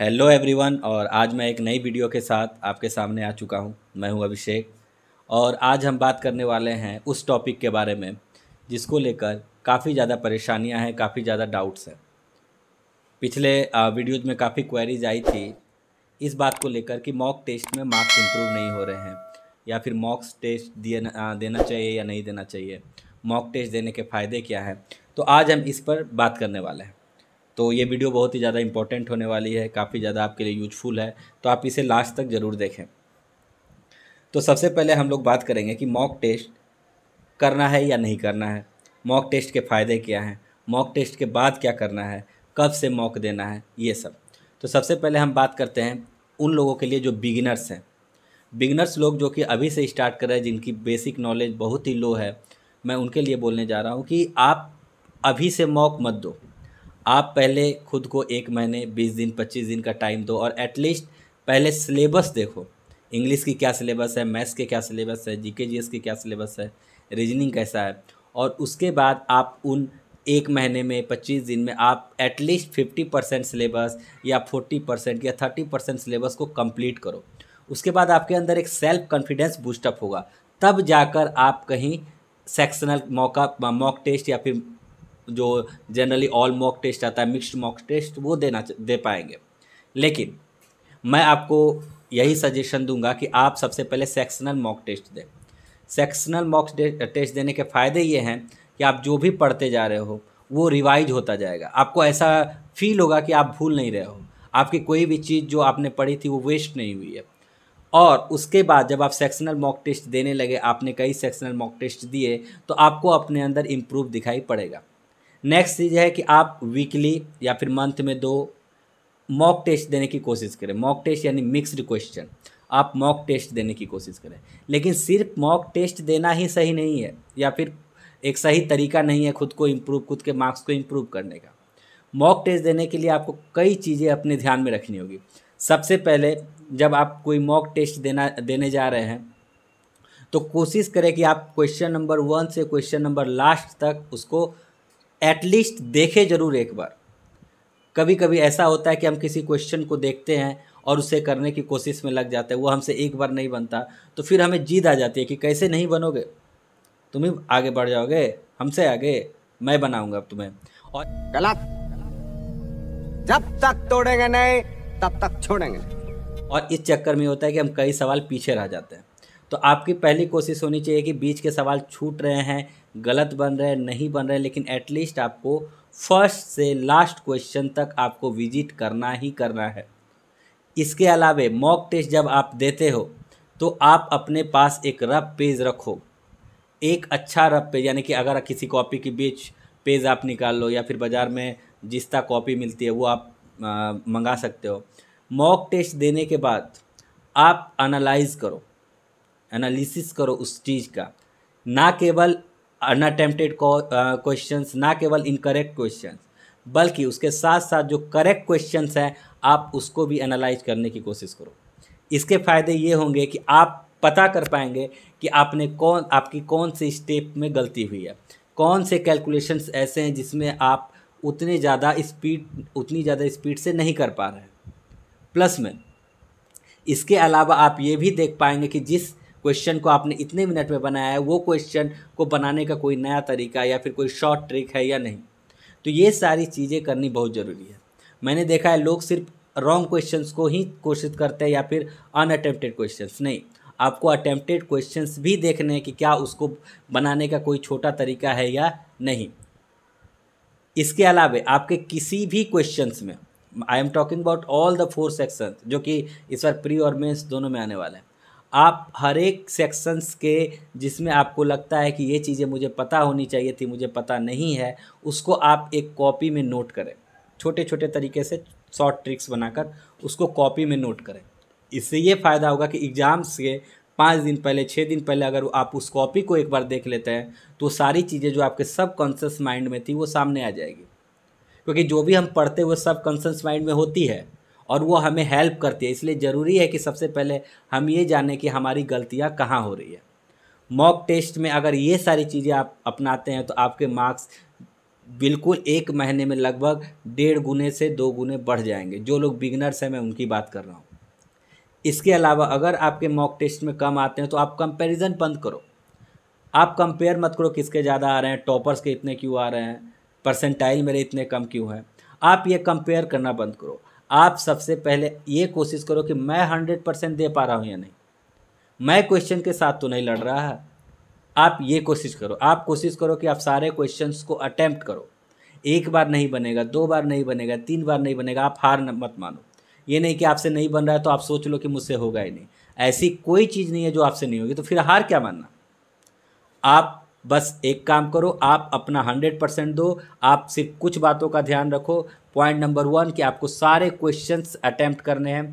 hello everyone और आज मैं एक नई वीडियो के साथ आपके सामने आ चुका हूं मैं हूं अभिषेक और आज हम बात करने वाले हैं उस टॉपिक के बारे में जिसको लेकर काफ़ी ज़्यादा परेशानियां हैं काफ़ी ज़्यादा डाउट्स हैं पिछले वीडियोज में काफ़ी क्वेरीज आई थी इस बात को लेकर कि मॉक टेस्ट में मार्क्स इम्प्रूव नहीं हो रहे हैं या फिर मॉक्स टेस्ट दिए देना चाहिए या नहीं देना चाहिए मॉक टेस्ट देने के फ़ायदे क्या हैं तो आज हम इस पर बात करने वाले हैं तो ये वीडियो बहुत ही ज़्यादा इंपॉर्टेंट होने वाली है काफ़ी ज़्यादा आपके लिए यूजफुल है तो आप इसे लास्ट तक ज़रूर देखें तो सबसे पहले हम लोग बात करेंगे कि मॉक टेस्ट करना है या नहीं करना है मॉक टेस्ट के फ़ायदे क्या हैं मॉक टेस्ट के बाद क्या करना है कब से मॉक देना है ये सब तो सबसे पहले हम बात करते हैं उन लोगों के लिए जो बिगिनर्स हैं बिगनर्स लोग जो कि अभी से स्टार्ट कर रहे हैं जिनकी बेसिक नॉलेज बहुत ही लो है मैं उनके लिए बोलने जा रहा हूँ कि आप अभी से मॉक मत दो आप पहले खुद को एक महीने बीस दिन पच्चीस दिन का टाइम दो और एटलीस्ट पहले सिलेबस देखो इंग्लिश की क्या सिलेबस है मैथ्स के क्या सिलेबस है जी के जी एस की क्या सिलेबस है रीजनिंग कैसा है और उसके बाद आप उन एक महीने में पच्चीस दिन में आप एटलीस्ट फिफ्टी परसेंट सिलेबस या फोर्टी परसेंट या थर्टी परसेंट सिलेबस को कंप्लीट करो उसके बाद आपके अंदर एक सेल्फ कॉन्फिडेंस बूस्टअप होगा तब जाकर आप कहीं सेक्शनल मौका मॉक टेस्ट या फिर जो जनरली ऑल मॉक टेस्ट आता है मिक्स्ड मॉक टेस्ट वो देना दे पाएंगे लेकिन मैं आपको यही सजेशन दूंगा कि आप सबसे पहले सेक्शनल मॉक टेस्ट दें सेक्शनल मॉक टेस्ट देने के फ़ायदे ये हैं कि आप जो भी पढ़ते जा रहे हो वो रिवाइज होता जाएगा आपको ऐसा फील होगा कि आप भूल नहीं रहे हो आपकी कोई भी चीज़ जो आपने पढ़ी थी वो वेस्ट नहीं हुई है और उसके बाद जब आप सेक्शनल मॉक टेस्ट देने लगे आपने कई सेक्शनल मॉक टेस्ट दिए तो आपको अपने अंदर इम्प्रूव दिखाई पड़ेगा नेक्स्ट चीज़ है कि आप वीकली या फिर मंथ में दो मॉक टेस्ट देने की कोशिश करें मॉक टेस्ट यानी मिक्स्ड क्वेश्चन आप मॉक टेस्ट देने की कोशिश करें लेकिन सिर्फ मॉक टेस्ट देना ही सही नहीं है या फिर एक सही तरीका नहीं है खुद को इम्प्रूव खुद के मार्क्स को इम्प्रूव करने का मॉक टेस्ट देने के लिए आपको कई चीज़ें अपने ध्यान में रखनी होगी सबसे पहले जब आप कोई मॉक टेस्ट देना देने जा रहे हैं तो कोशिश करें कि आप क्वेश्चन नंबर वन से क्वेश्चन नंबर लास्ट तक उसको एटलीस्ट देखें ज़रूर एक बार कभी कभी ऐसा होता है कि हम किसी क्वेश्चन को देखते हैं और उसे करने की कोशिश में लग जाते हैं वो हमसे एक बार नहीं बनता तो फिर हमें जीत आ जाती है कि कैसे नहीं बनोगे तुम ही आगे बढ़ जाओगे हमसे आगे मैं बनाऊंगा तुम्हें और गलत जब तक तोड़ेंगे नहीं तब तक छोड़ेंगे और इस चक्कर में होता है कि हम कई सवाल पीछे रह जाते हैं तो आपकी पहली कोशिश होनी चाहिए कि बीच के सवाल छूट रहे हैं गलत बन रहे हैं नहीं बन रहे लेकिन एटलीस्ट आपको फर्स्ट से लास्ट क्वेश्चन तक आपको विजिट करना ही करना है इसके अलावे मॉक टेस्ट जब आप देते हो तो आप अपने पास एक रफ पेज रखो एक अच्छा रफ पेज यानी कि अगर किसी कॉपी के बीच पेज आप निकाल लो या फिर बाज़ार में जिसका कॉपी मिलती है वो आप आ, मंगा सकते हो मॉक टेस्ट देने के बाद आप एनालाइज करो एनालिसिस करो उस चीज़ का ना केवल अनअटेम्प्टेड क्वेश्चन ना केवल इनकरेक्ट क्वेश्चन बल्कि उसके साथ साथ जो करेक्ट क्वेश्चन हैं आप उसको भी एनालाइज करने की कोशिश करो इसके फ़ायदे ये होंगे कि आप पता कर पाएंगे कि आपने कौन आपकी कौन से स्टेप में गलती हुई है कौन से कैलकुलेशंस ऐसे हैं जिसमें आप उतने ज़्यादा स्पीड उतनी ज़्यादा स्पीड से नहीं कर पा रहे हैं प्लस में इसके अलावा आप ये भी देख पाएंगे कि जिस क्वेश्चन को आपने इतने मिनट में बनाया है वो क्वेश्चन को बनाने का कोई नया तरीका या फिर कोई शॉर्ट ट्रिक है या नहीं तो ये सारी चीज़ें करनी बहुत ज़रूरी है मैंने देखा है लोग सिर्फ रॉन्ग क्वेश्चन को ही कोशिश करते हैं या फिर अनअटेम्प्टेड क्वेश्चन नहीं आपको अटेम्प्टेड क्वेश्चन भी देखने हैं कि क्या उसको बनाने का कोई छोटा तरीका है या नहीं इसके अलावा आपके किसी भी क्वेश्चन में I am talking about all the four sections जो कि इस बार प्री और मेंस दोनों में आने वाला है आप हर एक सेक्शंस के जिसमें आपको लगता है कि ये चीज़ें मुझे पता होनी चाहिए थी मुझे पता नहीं है उसको आप एक कॉपी में नोट करें छोटे छोटे तरीके से शॉर्ट ट्रिक्स बनाकर उसको कॉपी में नोट करें इससे ये फ़ायदा होगा कि एग्ज़ाम्स के पाँच दिन पहले छः दिन पहले अगर आप उस कॉपी को एक बार देख लेते हैं तो सारी चीज़ें जो आपके सब कॉन्शस माइंड में थी वो सामने आ जाएगी क्योंकि जो भी हम पढ़ते हुए सब कॉन्शस माइंड में होती है और वो हमें हेल्प करती है इसलिए ज़रूरी है कि सबसे पहले हम ये जाने कि हमारी गलतियाँ कहाँ हो रही है मॉक टेस्ट में अगर ये सारी चीज़ें आप अपनाते हैं तो आपके मार्क्स बिल्कुल एक महीने में लगभग डेढ़ गुने से दो गुने बढ़ जाएंगे जो लोग बिगनर्स हैं मैं उनकी बात कर रहा हूँ इसके अलावा अगर आपके मॉक टेस्ट में कम आते हैं तो आप कंपैरिजन बंद करो आप कंपेयर मत करो किसके ज़्यादा आ रहे हैं टॉपर्स के इतने क्यों आ रहे हैं परसेंटाइल मेरे इतने कम क्यों हैं आप ये कंपेयर करना बंद करो आप सबसे पहले ये कोशिश करो कि मैं हंड्रेड परसेंट दे पा रहा हूँ या नहीं मैं क्वेश्चन के साथ तो नहीं लड़ रहा है आप ये कोशिश करो आप कोशिश करो कि आप सारे क्वेश्चन को अटैम्प्ट करो एक बार नहीं बनेगा दो बार नहीं बनेगा तीन बार नहीं बनेगा आप हार न, मत मानो ये नहीं कि आपसे नहीं बन रहा है तो आप सोच लो कि मुझसे होगा ही नहीं ऐसी कोई चीज़ नहीं है जो आपसे नहीं होगी तो फिर हार क्या मानना आप बस एक काम करो आप अपना हंड्रेड परसेंट दो आप सिर्फ कुछ बातों का ध्यान रखो पॉइंट नंबर वन कि आपको सारे क्वेश्चंस अटैम्प्ट करने हैं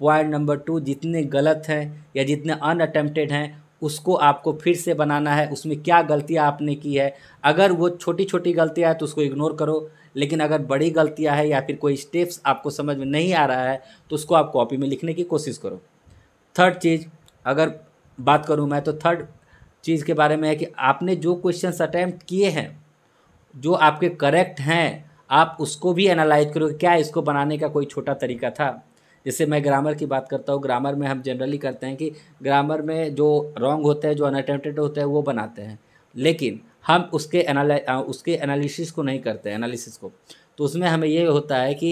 पॉइंट नंबर टू जितने गलत हैं या जितने अनअटैम्प्टेड हैं उसको आपको फिर से बनाना है उसमें क्या गलतियाँ आपने की है अगर वो छोटी छोटी गलतियाँ हैं तो उसको इग्नोर करो लेकिन अगर बड़ी गलतियाँ हैं या फिर कोई स्टेप्स आपको समझ में नहीं आ रहा है तो उसको आप कॉपी में लिखने की कोशिश करो थर्ड चीज़ अगर बात करूँ मैं तो थर्ड चीज़ के बारे में है कि आपने जो क्वेश्चन अटैम्प्ट किए हैं जो आपके करेक्ट हैं आप उसको भी एनालाइज करोगे क्या इसको बनाने का कोई छोटा तरीका था जैसे मैं ग्रामर की बात करता हूँ ग्रामर में हम जनरली करते हैं कि ग्रामर में जो रॉन्ग होते हैं जो अनअटेम्प्टेड होते हैं वो बनाते हैं लेकिन हम उसके उसके एनालिसिस को नहीं करते एनालिसिस को तो उसमें हमें ये होता है कि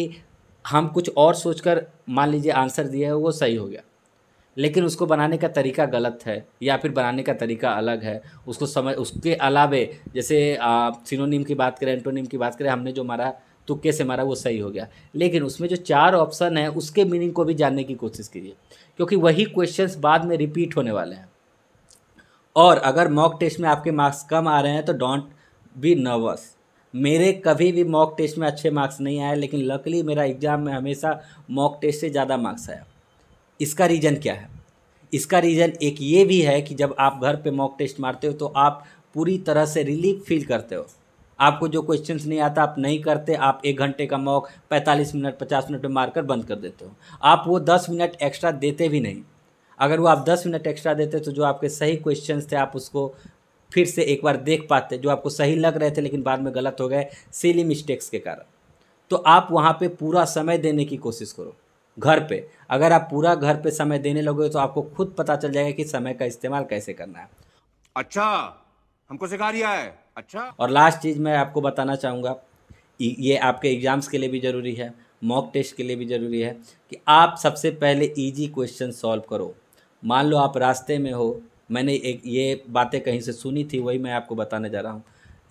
हम कुछ और सोचकर मान लीजिए आंसर दिया है वो सही हो गया लेकिन उसको बनाने का तरीका गलत है या फिर बनाने का तरीका अलग है उसको समझ उसके अलावे जैसे सिनोनिम की बात करें एंटोनिम की बात करें हमने जो मारा तुक्के से मारा वो सही हो गया लेकिन उसमें जो चार ऑप्शन है उसके मीनिंग को भी जानने की कोशिश कीजिए क्योंकि वही क्वेश्चंस बाद में रिपीट होने वाले हैं और अगर मॉक टेस्ट में आपके मार्क्स कम आ रहे हैं तो डोंट बी नर्वस मेरे कभी भी मॉक टेस्ट में अच्छे मार्क्स नहीं आए लेकिन लकली मेरा एग्ज़ाम में हमेशा मॉक टेस्ट से ज़्यादा मार्क्स आया इसका रीज़न क्या है इसका रीज़न एक ये भी है कि जब आप घर पे मॉक टेस्ट मारते हो तो आप पूरी तरह से रिलीफ फील करते हो आपको जो क्वेश्चंस नहीं आता आप नहीं करते आप एक घंटे का मॉक 45 मिनट 50 मिनट में मारकर बंद कर देते हो आप वो 10 मिनट एक्स्ट्रा देते भी नहीं अगर वो आप 10 मिनट एक्स्ट्रा देते तो जो आपके सही क्वेश्चन थे आप उसको फिर से एक बार देख पाते जो आपको सही लग रहे थे लेकिन बाद में गलत हो गए सीली मिस्टेक्स के कारण तो आप वहाँ पर पूरा समय देने की कोशिश करो घर पे अगर आप पूरा घर पे समय देने लगोगे तो आपको खुद पता चल जाएगा कि समय का इस्तेमाल कैसे करना है अच्छा हमको सिखा दिया है अच्छा और लास्ट चीज़ मैं आपको बताना चाहूँगा ये आपके एग्ज़ाम्स के लिए भी ज़रूरी है मॉक टेस्ट के लिए भी ज़रूरी है कि आप सबसे पहले ईजी क्वेश्चन सॉल्व करो मान लो आप रास्ते में हो मैंने एक ये बातें कहीं से सुनी थी वही मैं आपको बताने जा रहा हूँ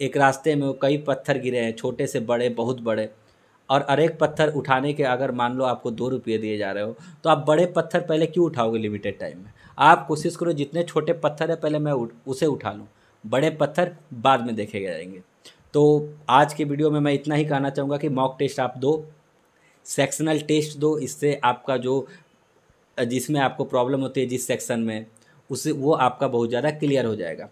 एक रास्ते में कई पत्थर गिरे हैं छोटे से बड़े बहुत बड़े और अरेक पत्थर उठाने के अगर मान लो आपको दो रुपये दिए जा रहे हो तो आप बड़े पत्थर पहले क्यों उठाओगे लिमिटेड टाइम में आप कोशिश करो जितने छोटे पत्थर है पहले मैं उसे उठा लूँ बड़े पत्थर बाद में देखे जाएंगे तो आज के वीडियो में मैं इतना ही कहना चाहूँगा कि मॉक टेस्ट आप दो सेक्शनल टेस्ट दो इससे आपका जो जिसमें आपको प्रॉब्लम होती है जिस सेक्शन में उससे वो आपका बहुत ज़्यादा क्लियर हो जाएगा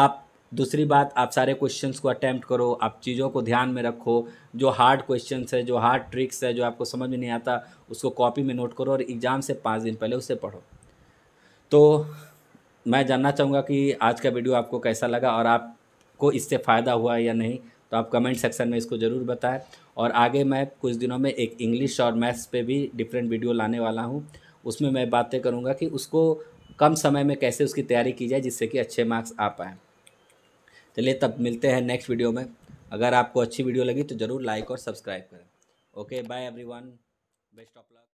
आप दूसरी बात आप सारे क्वेश्चंस को अटैम्प्ट करो आप चीज़ों को ध्यान में रखो जो हार्ड क्वेश्चंस है जो हार्ड ट्रिक्स है जो आपको समझ में नहीं आता उसको कॉपी में नोट करो और एग्ज़ाम से पाँच दिन पहले उसे पढ़ो तो मैं जानना चाहूँगा कि आज का वीडियो आपको कैसा लगा और आपको इससे फ़ायदा हुआ या नहीं तो आप कमेंट सेक्शन में इसको ज़रूर बताएं और आगे मैं कुछ दिनों में एक इंग्लिश और मैथ्स पे भी डिफरेंट वीडियो लाने वाला हूँ उसमें मैं बातें करूँगा कि उसको कम समय में कैसे उसकी तैयारी की जाए जिससे कि अच्छे मार्क्स आ पाएँ चलिए तब मिलते हैं नेक्स्ट वीडियो में अगर आपको अच्छी वीडियो लगी तो ज़रूर लाइक और सब्सक्राइब करें okay bye everyone best of luck